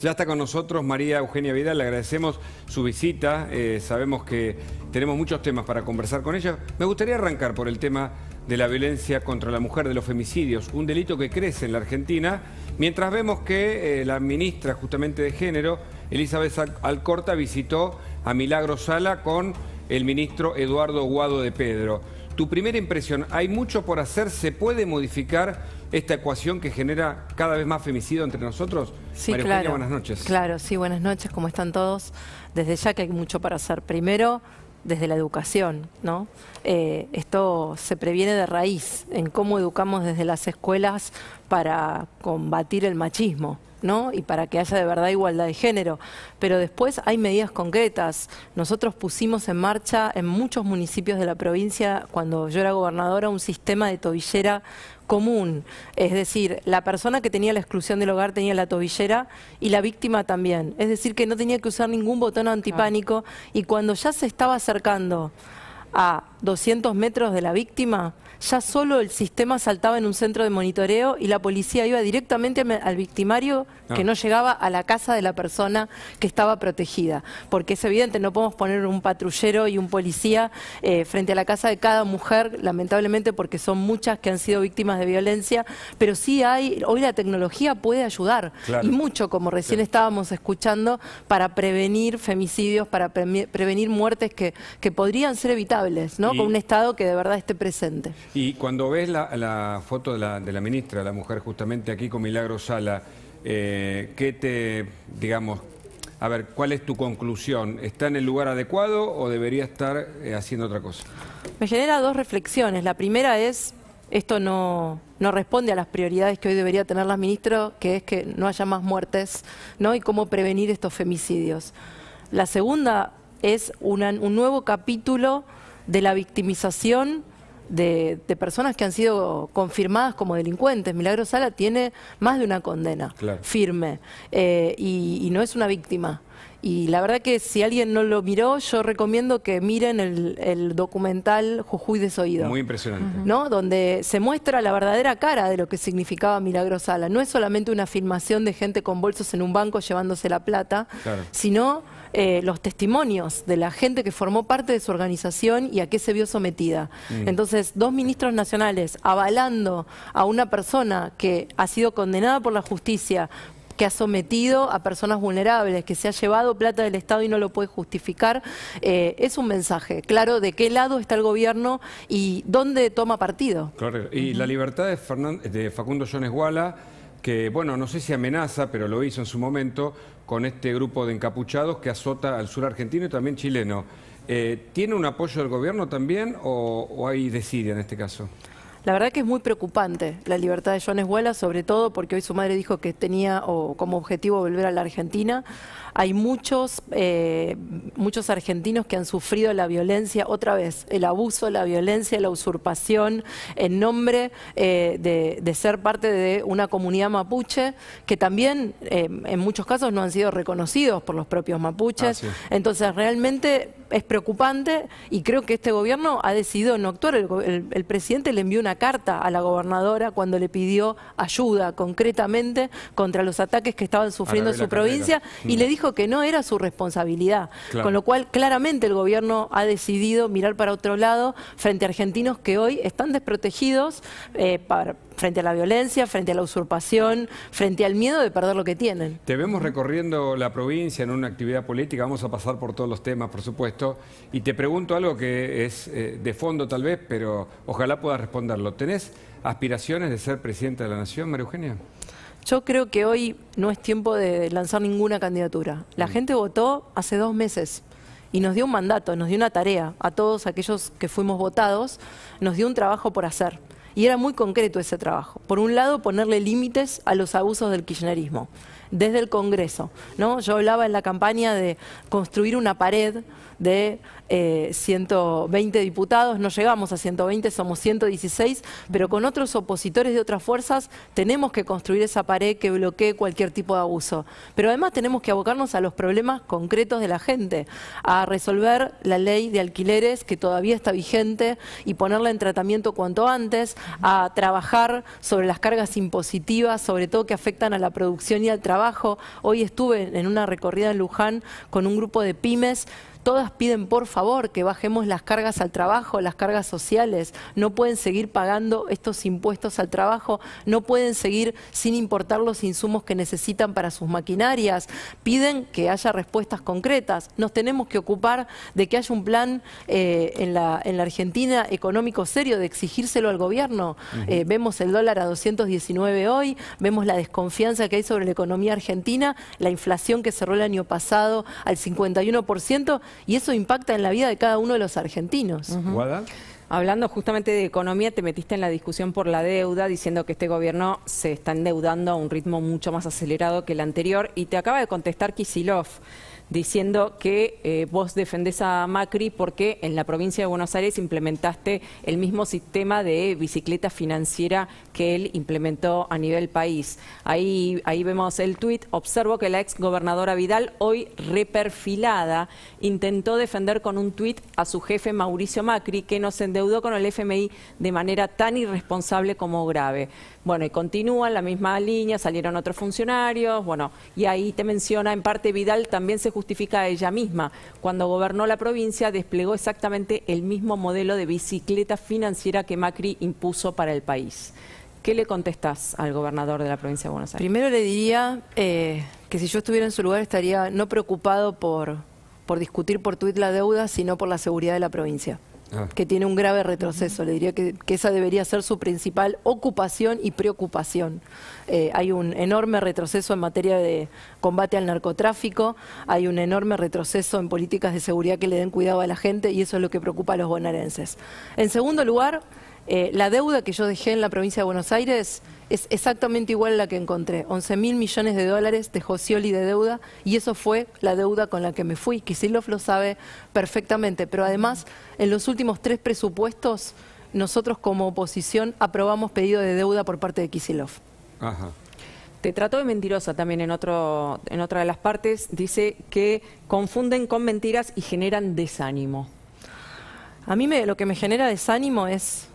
Ya está con nosotros María Eugenia Vidal, le agradecemos su visita, eh, sabemos que tenemos muchos temas para conversar con ella. Me gustaría arrancar por el tema de la violencia contra la mujer, de los femicidios, un delito que crece en la Argentina, mientras vemos que eh, la ministra justamente de Género, Elizabeth Alcorta, visitó a Milagro Sala con el ministro Eduardo Guado de Pedro. Tu primera impresión, ¿hay mucho por hacer? ¿Se puede modificar esta ecuación que genera cada vez más femicidio entre nosotros? Sí, claro. buenas noches. Claro, sí, buenas noches, ¿cómo están todos? Desde ya que hay mucho para hacer. Primero, desde la educación, ¿no? Eh, esto se previene de raíz, en cómo educamos desde las escuelas para combatir el machismo. ¿no? y para que haya de verdad igualdad de género. Pero después hay medidas concretas. Nosotros pusimos en marcha en muchos municipios de la provincia, cuando yo era gobernadora, un sistema de tobillera común, es decir, la persona que tenía la exclusión del hogar tenía la tobillera y la víctima también, es decir, que no tenía que usar ningún botón antipánico y cuando ya se estaba acercando a 200 metros de la víctima, ya solo el sistema saltaba en un centro de monitoreo y la policía iba directamente al victimario que ah. no llegaba a la casa de la persona que estaba protegida. Porque es evidente, no podemos poner un patrullero y un policía eh, frente a la casa de cada mujer, lamentablemente porque son muchas que han sido víctimas de violencia, pero sí hay, hoy la tecnología puede ayudar y mucho, como recién estábamos escuchando, para prevenir femicidios, para prevenir muertes que, que podrían ser evitables, ¿no? con un Estado que de verdad esté presente. Y cuando ves la, foto de la, ministra, la mujer justamente aquí con Milagro Sala, eh, ¿qué te, digamos, a ver, cuál es tu conclusión? ¿Está en el lugar adecuado o debería estar eh, haciendo otra cosa? Me genera dos reflexiones. La primera es, esto no, no responde a las prioridades que hoy debería tener la ministra, que es que no haya más muertes, ¿no? Y cómo prevenir estos femicidios. La segunda es un nuevo capítulo de la victimización de, personas que han sido confirmadas como delincuentes. Milagro Sala tiene más de una condena firme eh, y, no es una víctima. Y la verdad que si alguien no lo miró, yo recomiendo que miren el, documental Jujuy Desoído. Muy impresionante. ¿no? Donde se muestra la verdadera cara de lo que significaba Milagro Sala. No es solamente una filmación de gente con bolsos en un banco llevándose la plata, sino eh, los testimonios de la gente que formó parte de su organización y a qué se vio sometida. Mm. Entonces, dos ministros nacionales avalando a una persona que ha sido condenada por la justicia que ha sometido a personas vulnerables, que se ha llevado plata del Estado y no lo puede justificar, eh, es un mensaje claro de qué lado está el gobierno y dónde toma partido. claro Y la libertad de, de Facundo Jones Guala que, bueno, no sé si amenaza, pero lo hizo en su momento con este grupo de encapuchados que azota al sur argentino y también chileno. Eh, ¿Tiene un apoyo del gobierno también o, hay desidia en este caso? La verdad que es muy preocupante la libertad de Jones Huela, sobre todo porque hoy su madre dijo que tenía o, como objetivo volver a la Argentina. Hay muchos, eh, muchos argentinos que han sufrido la violencia, otra vez, el abuso, la violencia, la usurpación, en nombre eh, de, ser parte de una comunidad mapuche, que también eh, en muchos casos no han sido reconocidos por los propios mapuches. Ah, Entonces, realmente es preocupante y creo que este gobierno ha decidido no actuar. el presidente le envió una carta a la gobernadora cuando le pidió ayuda concretamente contra los ataques que estaban sufriendo su provincia y le mm. dijo que no era su responsabilidad. Con lo cual, claramente el gobierno ha decidido mirar para otro lado frente a argentinos que hoy están desprotegidos eh, para frente a la violencia, frente a la usurpación, frente al miedo de perder lo que tienen. Te vemos recorriendo la provincia en una actividad política, vamos a pasar por todos los temas, por supuesto, y te pregunto algo que es eh, de fondo tal vez, pero ojalá puedas responderlo. ¿Tenés aspiraciones de ser presidenta de la Nación, María Eugenia? Yo creo que hoy no es tiempo de lanzar ninguna candidatura. La mm. gente votó hace dos meses y nos dio un mandato, nos dio una tarea a todos aquellos que fuimos votados, nos dio un trabajo por hacer. Y era muy concreto ese trabajo. Por un lado, ponerle límites a los abusos del kirchnerismo desde el Congreso. ¿no? Yo hablaba en la campaña de construir una pared de 120 eh, diputados, no llegamos a 120, somos 116, pero con otros opositores de otras fuerzas tenemos que construir esa pared que bloquee cualquier tipo de abuso. Pero además tenemos que abocarnos a los problemas concretos de la gente, a resolver la ley de alquileres que todavía está vigente y ponerla en tratamiento cuanto antes, a trabajar sobre las cargas impositivas, sobre todo que afectan a la producción y al trabajo Hoy estuve en una recorrida en Luján con un grupo de pymes Todas piden por favor que bajemos las cargas al trabajo, las cargas sociales. No pueden seguir pagando estos impuestos al trabajo, no pueden seguir sin importar los insumos que necesitan para sus maquinarias. Piden que haya respuestas concretas. Nos tenemos que ocupar de que haya un plan eh, en, la, Argentina económico serio, de exigírselo al gobierno. Eh, vemos el dólar a 219 hoy, vemos la desconfianza que hay sobre la economía argentina, la inflación que cerró el año pasado al 51% y eso impacta en la vida de cada uno de los argentinos. Hablando justamente de economía, te metiste en la discusión por la deuda, diciendo que este gobierno se está endeudando a un ritmo mucho más acelerado que el anterior, y te acaba de contestar Kisilov diciendo que eh, vos defendés a Macri porque en la provincia de Buenos Aires implementaste el mismo sistema de bicicleta financiera que él implementó a nivel país. Ahí, ahí vemos el tuit. Observo que la ex gobernadora Vidal, hoy reperfilada, intentó defender con un tuit a su jefe Mauricio Macri, que nos endeudó con el FMI de manera tan irresponsable como grave. Bueno, y continúa la misma línea, salieron otros funcionarios, bueno, y ahí te menciona, en parte Vidal también se justifica ella misma. Cuando gobernó la provincia desplegó exactamente el mismo modelo de bicicleta financiera que Macri impuso para el país. ¿Qué le contestás al gobernador de la provincia de Buenos Aires? Primero le diría eh, que si yo estuviera en su lugar estaría no preocupado por, por discutir por tuit la deuda, sino por la seguridad de la provincia. Ah. que tiene un grave retroceso. Le diría que, que, esa debería ser su principal ocupación y preocupación. Eh, hay un enorme retroceso en materia de combate al narcotráfico, hay un enorme retroceso en políticas de seguridad que le den cuidado a la gente y eso es lo que preocupa a los bonaerenses. En segundo lugar, eh, la deuda que yo dejé en la provincia de Buenos Aires es exactamente igual la que encontré. 11 mil millones de dólares de Josioli de deuda y eso fue la deuda con la que me fui. Kisilov lo sabe perfectamente, pero además en los últimos tres presupuestos nosotros como oposición aprobamos pedido de deuda por parte de Kisilov. Te trató de mentirosa también en, otro, en otra de las partes. Dice que confunden con mentiras y generan desánimo. A mí lo que me genera desánimo es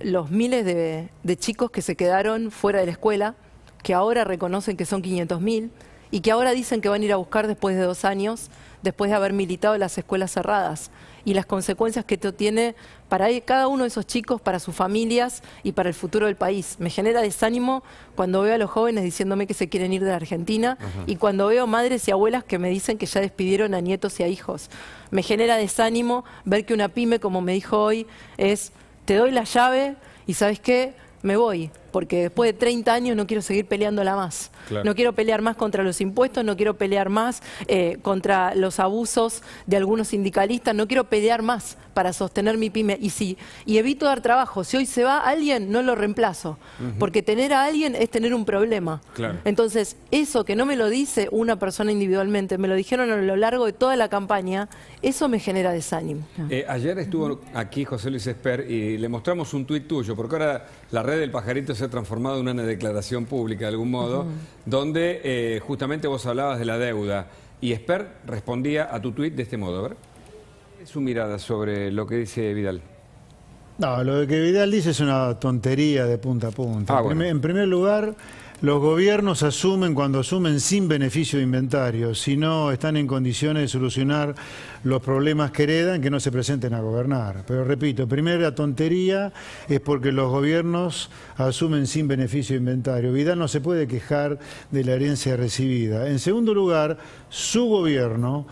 los miles de, chicos que se quedaron fuera de la escuela, que ahora reconocen que son 500.000 y que ahora dicen que van a ir a buscar después de dos años, después de haber militado en las escuelas cerradas y las consecuencias que esto tiene para e-, cada uno de esos chicos, para sus familias y para el futuro del país. Me genera desánimo cuando veo a los jóvenes diciéndome que se quieren ir de Argentina y cuando veo madres y abuelas que me dicen que ya despidieron a nietos y a hijos. Me genera desánimo ver que una pyme, como me dijo hoy, es te doy la llave y sabes qué, me voy porque después de 30 años no quiero seguir peleándola más. No quiero pelear más contra los impuestos, no quiero pelear más eh, contra los abusos de algunos sindicalistas, no quiero pelear más para sostener mi pyme. Y sí y evito dar trabajo, si hoy se va alguien, no lo reemplazo, porque tener a alguien es tener un problema. Entonces, eso que no me lo dice una persona individualmente, me lo dijeron a lo largo de toda la campaña, eso me genera desánimo. Eh, ayer estuvo aquí José Luis Esper y le mostramos un tuit tuyo, porque ahora la red del pajarito se transformado en una declaración pública de algún modo, donde eh, justamente vos hablabas de la deuda y Esper respondía a tu tuit de este modo. A es su mirada sobre lo que dice Vidal. No, lo que Vidal dice es una tontería de punta a punta. Ah, en primer lugar... Los gobiernos asumen cuando asumen sin beneficio de inventario, si no están en condiciones de solucionar los problemas que heredan, que no se presenten a gobernar. Pero repito, primera tontería es porque los gobiernos asumen sin beneficio de inventario. Vidal no se puede quejar de la herencia recibida. En segundo lugar, su gobierno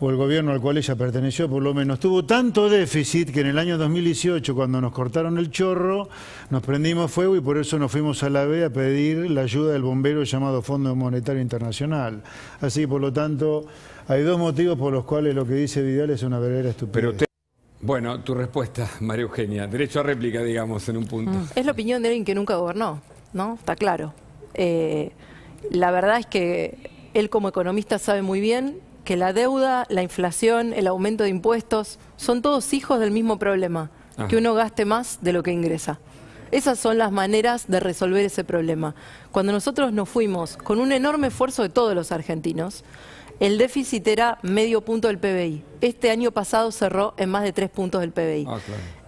o el gobierno al cual ella perteneció por lo menos, tuvo tanto déficit que en el año 2018, cuando nos cortaron el chorro, nos prendimos fuego y por eso nos fuimos a la B a pedir la ayuda del bombero llamado Fondo Monetario Internacional. Así que, por lo tanto, hay dos motivos por los cuales lo que dice Vidal es una verdadera estupidez. Bueno, tu respuesta, María Eugenia. Derecho a réplica, digamos, en un punto. Mm, es la opinión de alguien que nunca gobernó, ¿no? Está claro. Eh, la verdad es que él como economista sabe muy bien que la deuda, la inflación, el aumento de impuestos, son todos hijos del mismo problema, que uno gaste más de lo que ingresa. Esas son las maneras de resolver ese problema. Cuando nosotros nos fuimos, con un enorme esfuerzo de todos los argentinos, el déficit era medio punto del PBI. Este año pasado cerró en más de tres puntos del PBI. Ah,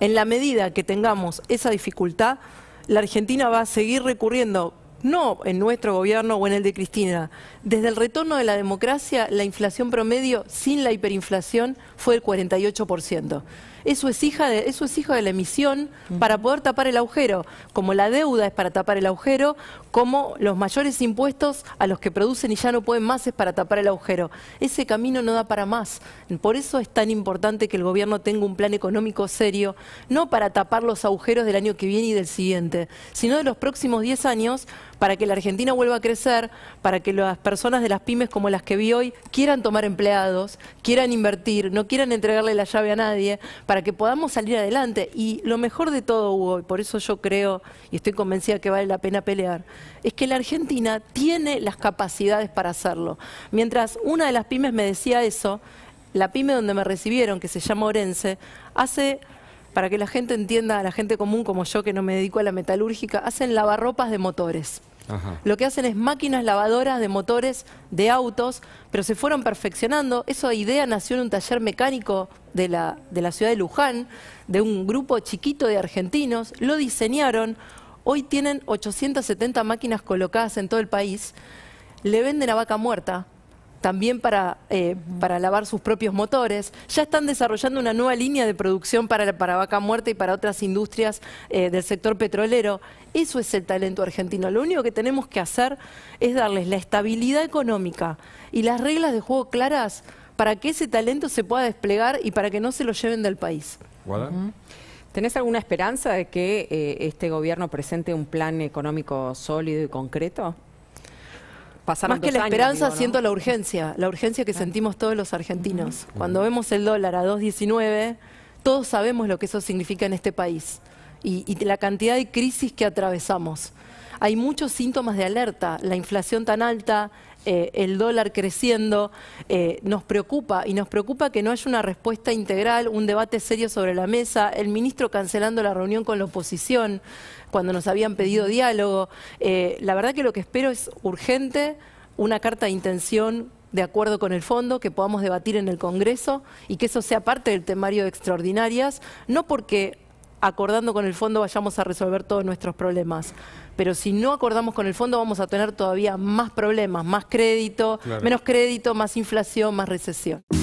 en la medida que tengamos esa dificultad, la Argentina va a seguir recurriendo no en nuestro gobierno o en el de Cristina. Desde el retorno de la democracia, la inflación promedio sin la hiperinflación fue el 48%. Eso es hijo de, eso es hija de la emisión para poder tapar el agujero, como la deuda es para tapar el agujero, como los mayores impuestos a los que producen y ya no pueden más es para tapar el agujero. Ese camino no da para más. Por eso es tan importante que el gobierno tenga un plan económico serio, no para tapar los agujeros del año que viene y del siguiente, sino de los próximos 10 años para que la Argentina vuelva a crecer, para que las personas de las pymes como las que vi hoy quieran tomar empleados, quieran invertir, no quieran entregarle la llave a nadie, para que podamos salir adelante. Y lo mejor de todo, Hugo, y por eso yo creo y estoy convencida que vale la pena pelear, es que la Argentina tiene las capacidades para hacerlo. Mientras una de las pymes me decía eso, la pyme donde me recibieron, que se llama Orense, hace, para que la gente entienda, a la gente común como yo que no me dedico a la metalúrgica, hacen lavarropas de motores. Lo que hacen es máquinas lavadoras de motores de autos, pero se fueron perfeccionando. Esa idea nació en un taller mecánico de la, de la ciudad de Luján, de un grupo chiquito de argentinos. Lo diseñaron. Hoy tienen 870 máquinas colocadas en todo el país. Le venden a vaca muerta también eh, para, lavar sus propios motores. Ya están desarrollando una nueva línea de producción para, vaca muerta y para otras industrias eh, del sector petrolero. Eso es el talento argentino. Lo único que tenemos que hacer es darles la estabilidad económica y las reglas de juego claras para que ese talento se pueda desplegar y para que no se lo lleven del país. ¿Tenés alguna esperanza de que eh, este gobierno presente un plan económico sólido y concreto? Más que la esperanza, siento la urgencia, la urgencia que sentimos todos los argentinos. Cuando vemos el dólar a 2.19, todos sabemos lo que eso significa en este país y la cantidad de crisis que atravesamos hay muchos síntomas de alerta. La inflación tan alta, eh, el dólar creciendo, eh, nos preocupa y nos preocupa que no haya una respuesta integral, un debate serio sobre la mesa, el ministro cancelando la reunión con la oposición cuando nos habían pedido diálogo. Eh, la verdad que lo que espero es urgente una carta de intención de acuerdo con el fondo, que podamos debatir en el Congreso y que eso sea parte del temario de extraordinarias, no porque acordando con el fondo vayamos a resolver todos nuestros problemas. Pero si no acordamos con el fondo vamos a tener todavía más problemas, más crédito, menos crédito, más inflación, más recesión.